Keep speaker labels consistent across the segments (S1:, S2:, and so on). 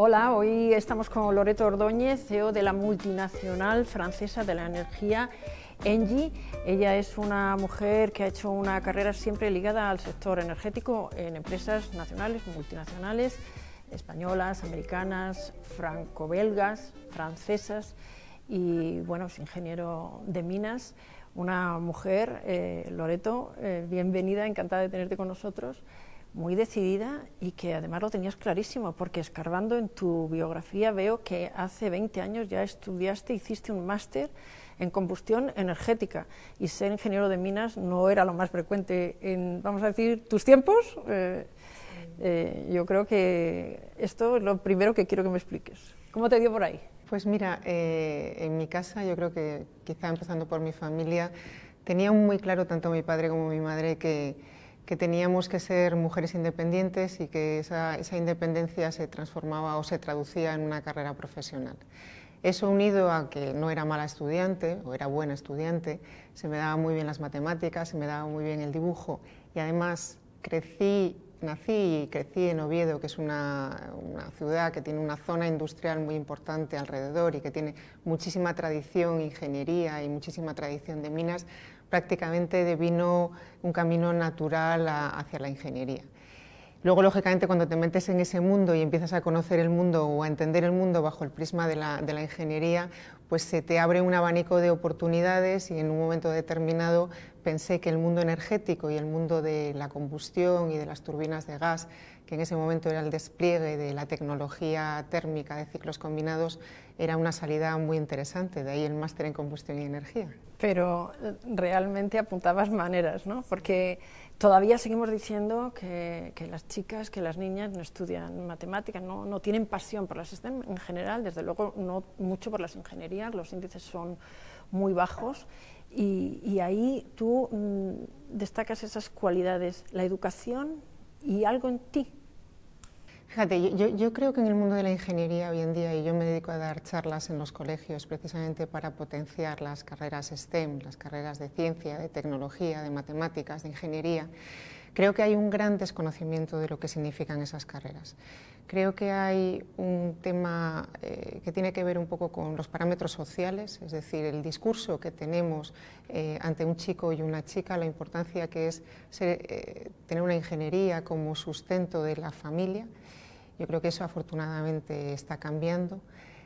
S1: Hola, hoy estamos con Loreto Ordóñez, CEO de la multinacional francesa de la energía Engie. Ella es una mujer que ha hecho una carrera siempre ligada al sector energético en empresas nacionales, multinacionales, españolas, americanas, franco-belgas, francesas y bueno, es ingeniero de minas una mujer, eh, Loreto, eh, bienvenida, encantada de tenerte con nosotros, muy decidida y que además lo tenías clarísimo, porque escarbando en tu biografía veo que hace 20 años ya estudiaste, hiciste un máster en combustión energética y ser ingeniero de minas no era lo más frecuente en, vamos a decir, tus tiempos. Eh,
S2: yo creo que esto es lo primero que quiero que me expliques. ¿Cómo te dio por ahí? Pues mira, eh, en mi casa, yo creo que quizá empezando por mi familia, tenía muy claro tanto mi padre como mi madre que, teníamos que ser mujeres independientes y que esa, esa, independencia se transformaba o se traducía en una carrera profesional. Eso unido a que no era mala estudiante o era buena estudiante, se me daba muy bien las matemáticas, se me daba muy bien el dibujo y además crecí nací y crecí en Oviedo, que es una, ciudad que tiene una zona industrial muy importante alrededor y que tiene muchísima tradición ingeniería y muchísima tradición de minas, prácticamente devino un camino natural hacia la ingeniería. Luego, lógicamente, cuando te metes en ese mundo y empiezas a conocer el mundo o a entender el mundo bajo el prisma de la, de la, ingeniería, pues se te abre un abanico de oportunidades y en un momento determinado pensé que el mundo energético y el mundo de la combustión y de las turbinas de gas que en ese momento era el despliegue de la tecnología térmica de ciclos combinados, era una salida muy interesante, de ahí el máster en combustión y energía. Pero eh, realmente
S1: apuntabas maneras, ¿no? Porque todavía seguimos diciendo que, las chicas, que las niñas no estudian matemáticas, no, tienen pasión por las STEM en general, desde luego no mucho por las ingenierías, los índices son muy bajos. Y, ahí tú mm, destacas esas cualidades, la educación y algo en ti.
S2: Fíjate, yo, creo que en el mundo de la ingeniería hoy en día, y yo me dedico a dar charlas en los colegios precisamente para potenciar las carreras STEM, las carreras de ciencia, de tecnología, de matemáticas, de ingeniería, creo que hay un gran desconocimiento de lo que significan esas carreras. Creo que hay un tema eh, que tiene que ver un poco con los parámetros sociales, es decir, el discurso que tenemos eh, ante un chico y una chica, la importancia que es eh, tener una ingeniería como sustento de la familia. Yo creo que eso afortunadamente está cambiando.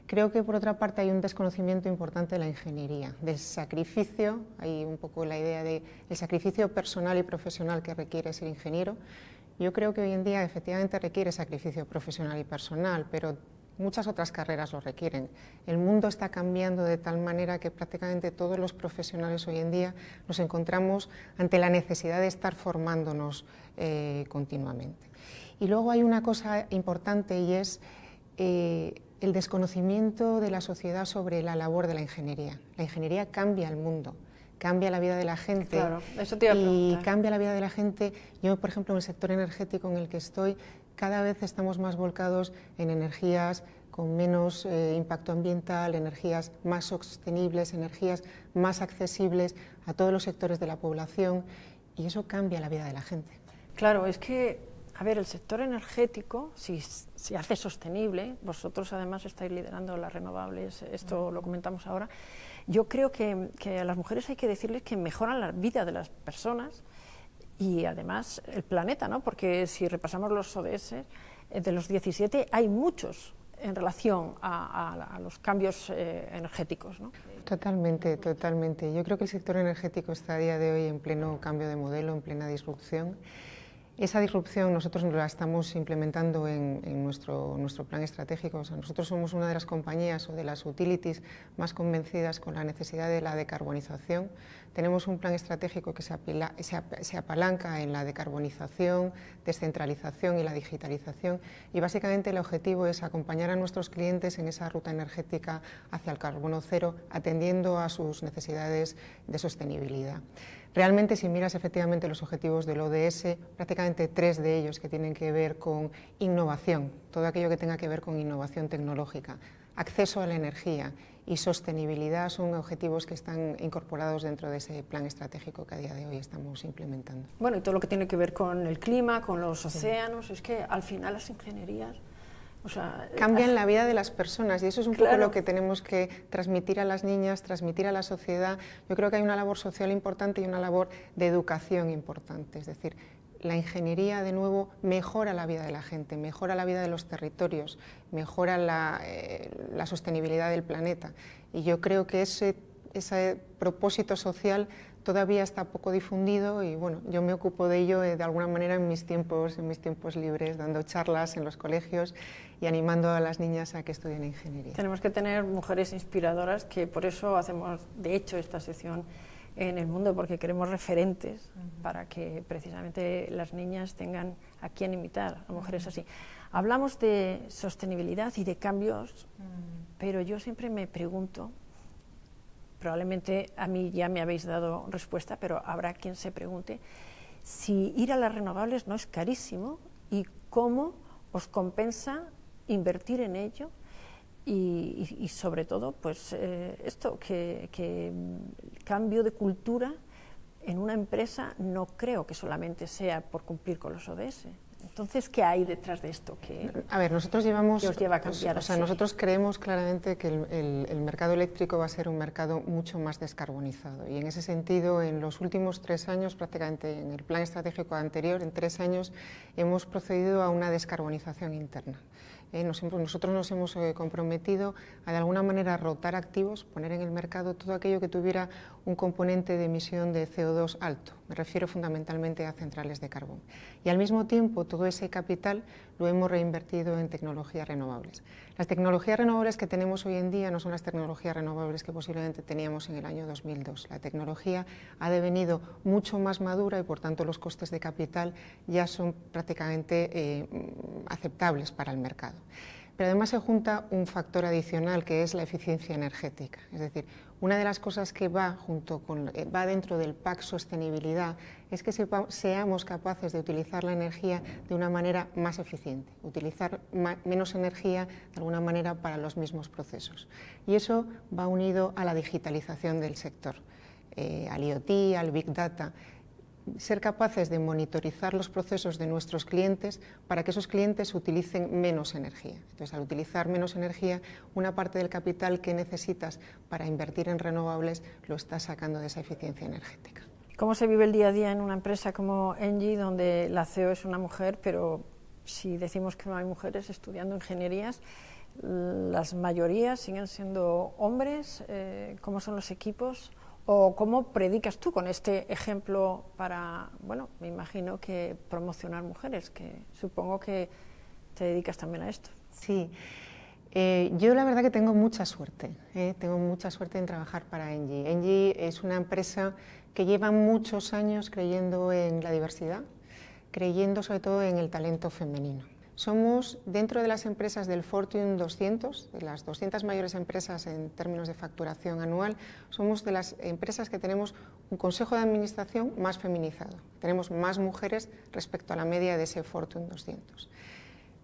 S2: Creo que por otra parte hay un desconocimiento importante de la ingeniería, del sacrificio, hay un poco la idea del de sacrificio personal y profesional que requiere ser ingeniero. Yo creo que hoy en día efectivamente requiere sacrificio profesional y personal, pero muchas otras carreras lo requieren. El mundo está cambiando de tal manera que prácticamente todos los profesionales hoy en día nos encontramos ante la necesidad de estar formándonos eh, continuamente. Y luego hay una cosa importante y es eh, el desconocimiento de la sociedad sobre la labor de la ingeniería. La ingeniería cambia el mundo cambia la vida de la gente. Claro, eso te iba a y cambia la vida de la gente. Yo, por ejemplo, en el sector energético en el que estoy, cada vez estamos más volcados en energías con menos eh, impacto ambiental, energías más sostenibles, energías más accesibles a todos los sectores de la población y eso cambia la vida de la gente.
S1: Claro, es que a ver, el sector energético, si se hace sostenible, vosotros además estáis liderando las renovables, esto lo comentamos ahora, yo creo que, a las mujeres hay que decirles que mejoran la vida de las personas y además el planeta, ¿no? Porque si repasamos los ODS, eh, de los 17 hay muchos en relación a, los cambios
S2: eh, energéticos. ¿no? Totalmente, totalmente. Yo creo que el sector energético está a día de hoy en pleno cambio de modelo, en plena disrupción esa disrupción nosotros la estamos implementando en, nuestro, plan estratégico. nosotros somos una de las compañías o de las utilities más convencidas con la necesidad de la decarbonización. Tenemos un plan estratégico que se apalanca en la decarbonización, descentralización y la digitalización. Y básicamente el objetivo es acompañar a nuestros clientes en esa ruta energética hacia el carbono cero, atendiendo a sus necesidades de sostenibilidad. Realmente, si miras efectivamente los objetivos del ODS, prácticamente tres de ellos que tienen que ver con innovación, todo aquello que tenga que ver con innovación tecnológica, acceso a la energía y sostenibilidad son objetivos que están incorporados dentro de ese plan estratégico que a día de hoy estamos implementando. Bueno, y todo lo que tiene que ver con el clima, con los océanos,
S1: es que al final las ingenierías o sea, Cambian
S2: la vida de las personas y eso es un poco lo que tenemos que transmitir a las niñas, transmitir a la sociedad. Yo creo que hay una labor social importante y una labor de educación importante. Es decir, la ingeniería, de nuevo, mejora la vida de la gente, mejora la vida de los territorios, mejora la, eh, la sostenibilidad del planeta. Y yo creo que ese, ese propósito social todavía está poco difundido y bueno, yo me ocupo de ello eh, de alguna manera en mis tiempos, en mis tiempos libres, dando charlas en los colegios y animando a las niñas a que estudien ingeniería. Tenemos que tener mujeres
S1: inspiradoras que por eso hacemos de hecho esta sesión en el mundo porque queremos referentes para que precisamente las niñas tengan a quién imitar, a mujeres así. Hablamos de sostenibilidad y de cambios, pero yo siempre me pregunto probablemente a mí ya me habéis dado respuesta, pero habrá quien se pregunte si ir a las renovables no es carísimo y cómo os compensa invertir en ello y, sobre todo, pues eh, esto, que, que el cambio de cultura en una empresa no creo que solamente sea por cumplir con los ODS. Entonces, ¿qué hay detrás de esto? ¿Qué,
S2: a ver, nosotros llevamos... lleva a pues, cambiar? sea, nosotros creemos claramente que el, mercado eléctrico va a ser un mercado mucho más descarbonizado. Y en ese sentido, en los últimos tres años, prácticamente en el plan estratégico anterior, en tres años, hemos procedido a una descarbonización interna. Eh, nosotros nos hemos eh, comprometido a de alguna manera rotar activos, poner en el mercado todo aquello que tuviera un componente de emisión de CO2 alto. Me refiero fundamentalmente a centrales de carbón. Y al mismo tiempo, todo ese capital lo hemos reinvertido en tecnologías renovables. Las tecnologías renovables que tenemos hoy en día no son las tecnologías renovables que posiblemente teníamos en el año 2002. La tecnología ha devenido mucho más madura y por tanto los costes de capital ya son prácticamente eh, aceptables para el mercado. Pero además se junta un factor adicional que es la eficiencia energética. Es decir, una de las cosas que va junto con eh, va dentro del PAC sostenibilidad es que seamos capaces de utilizar la energía de una manera más eficiente, utilizar menos energía de alguna manera para los mismos procesos. Y eso va unido a la digitalización del sector, eh, al IoT, al Big Data ser capaces de monitorizar los procesos de nuestros clientes para que esos clientes utilicen menos energía. Entonces, al utilizar menos energía, una parte del capital que necesitas para invertir en renovables lo estás sacando de esa eficiencia energética. ¿Cómo
S1: se vive el día a día en una empresa como Engie, donde la CEO es una mujer, pero si decimos que no hay mujeres estudiando ingenierías, las mayorías siguen siendo hombres? Eh, ¿Cómo son los equipos? ¿O cómo predicas tú con este ejemplo para, bueno, me imagino que promocionar mujeres, que supongo que
S2: te dedicas también a esto? Sí, eh, yo la verdad que tengo mucha suerte, eh, tengo mucha suerte en trabajar para Engie. Engie es una empresa que lleva muchos años creyendo en la diversidad, creyendo sobre todo en el talento femenino. Somos, dentro de las empresas del Fortune 200, de las 200 mayores empresas en términos de facturación anual, somos de las empresas que tenemos un consejo de administración más feminizado. Tenemos más mujeres respecto a la media de ese Fortune 200.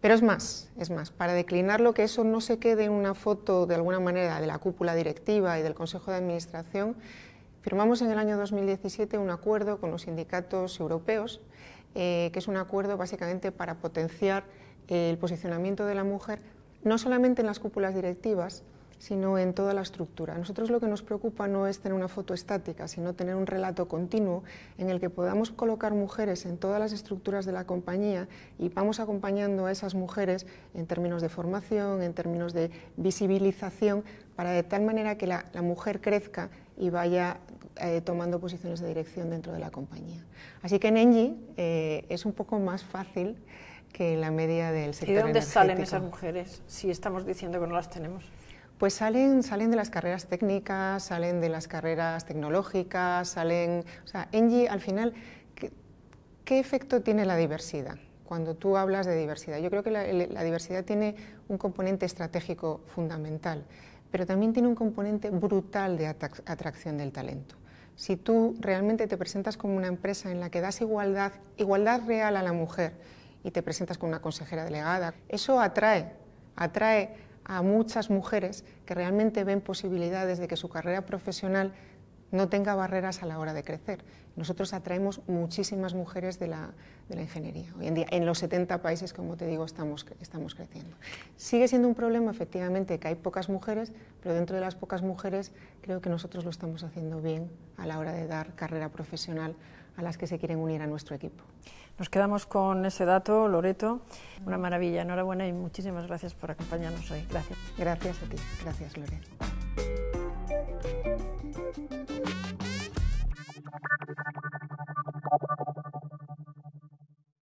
S2: Pero es más, es más, para declinarlo que eso no se quede en una foto de alguna manera de la cúpula directiva y del consejo de administración, firmamos en el año 2017 un acuerdo con los sindicatos europeos eh, que es un acuerdo básicamente para potenciar el posicionamiento de la mujer, no solamente en las cúpulas directivas, sino en toda la estructura. nosotros lo que nos preocupa no es tener una foto estática, sino tener un relato continuo en el que podamos colocar mujeres en todas las estructuras de la compañía y vamos acompañando a esas mujeres en términos de formación, en términos de visibilización, para de tal manera que la, mujer crezca y vaya eh, tomando posiciones de dirección dentro de la compañía. Así que en Engie eh, es un poco más fácil que la media del sector ¿Y de dónde salen esas
S1: mujeres si estamos diciendo que no las tenemos?
S2: Pues salen, salen de las carreras técnicas, salen de las carreras tecnológicas, salen... O sea, Engie, al final, ¿qué, efecto tiene la diversidad? Cuando tú hablas de diversidad, yo creo que la, diversidad tiene un componente estratégico fundamental, pero también tiene un componente brutal de atracción del talento si tú realmente te presentas como una empresa en la que das igualdad, igualdad real a la mujer y te presentas con una consejera delegada. Eso atrae, atrae a muchas mujeres que realmente ven posibilidades de que su carrera profesional no tenga barreras a la hora de crecer. Nosotros atraemos muchísimas mujeres de la, ingeniería. Hoy en día, en los 70 países, como te digo, estamos, estamos creciendo. Sigue siendo un problema, efectivamente, que hay pocas mujeres, pero dentro de las pocas mujeres creo que nosotros lo estamos haciendo bien a la hora de dar carrera profesional a las que se quieren unir a nuestro equipo. Nos quedamos con ese dato, Loreto.
S1: Una maravilla, enhorabuena y muchísimas gracias por acompañarnos hoy. Gracias. Gracias a ti. Gracias, Loreto.